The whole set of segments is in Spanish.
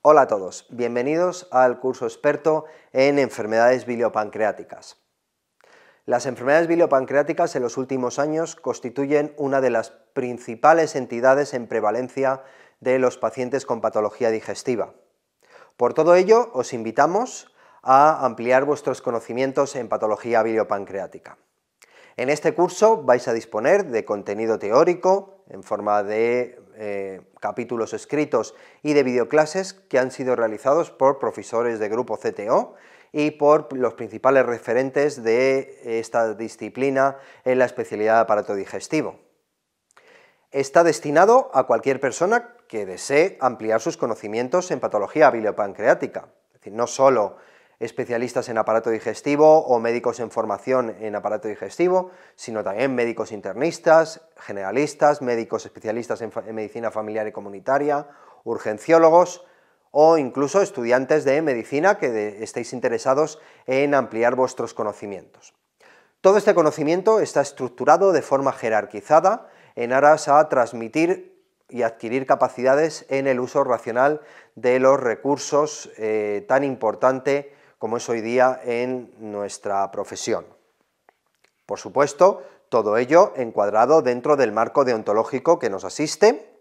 Hola a todos, bienvenidos al curso experto en enfermedades biliopancreáticas. Las enfermedades biliopancreáticas en los últimos años constituyen una de las principales entidades en prevalencia de los pacientes con patología digestiva. Por todo ello, os invitamos a ampliar vuestros conocimientos en patología biliopancreática. En este curso vais a disponer de contenido teórico en forma de eh, capítulos escritos y de videoclases que han sido realizados por profesores de grupo CTO y por los principales referentes de esta disciplina en la especialidad de aparato digestivo. Está destinado a cualquier persona que desee ampliar sus conocimientos en patología biliopancreática, es decir, no solo especialistas en aparato digestivo o médicos en formación en aparato digestivo, sino también médicos internistas, generalistas, médicos especialistas en, medicina familiar y comunitaria, urgenciólogos, o incluso estudiantes de medicina que estéis interesados en ampliar vuestros conocimientos. Todo este conocimiento está estructurado de forma jerarquizada en aras a transmitir y adquirir capacidades en el uso racional de los recursos eh, tan importante como es hoy día en nuestra profesión. Por supuesto, todo ello encuadrado dentro del marco deontológico que nos asiste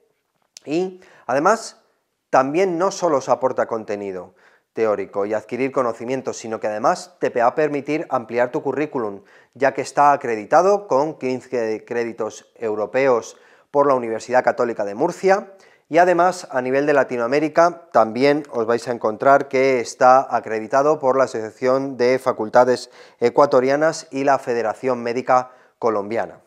y, además, también no solo os aporta contenido teórico y adquirir conocimientos, sino que además te va a permitir ampliar tu currículum, ya que está acreditado con 15 créditos europeos por la Universidad Católica de Murcia, y además, a nivel de Latinoamérica, también os vais a encontrar que está acreditado por la Asociación de Facultades Ecuatorianas y la Federación Médica Colombiana.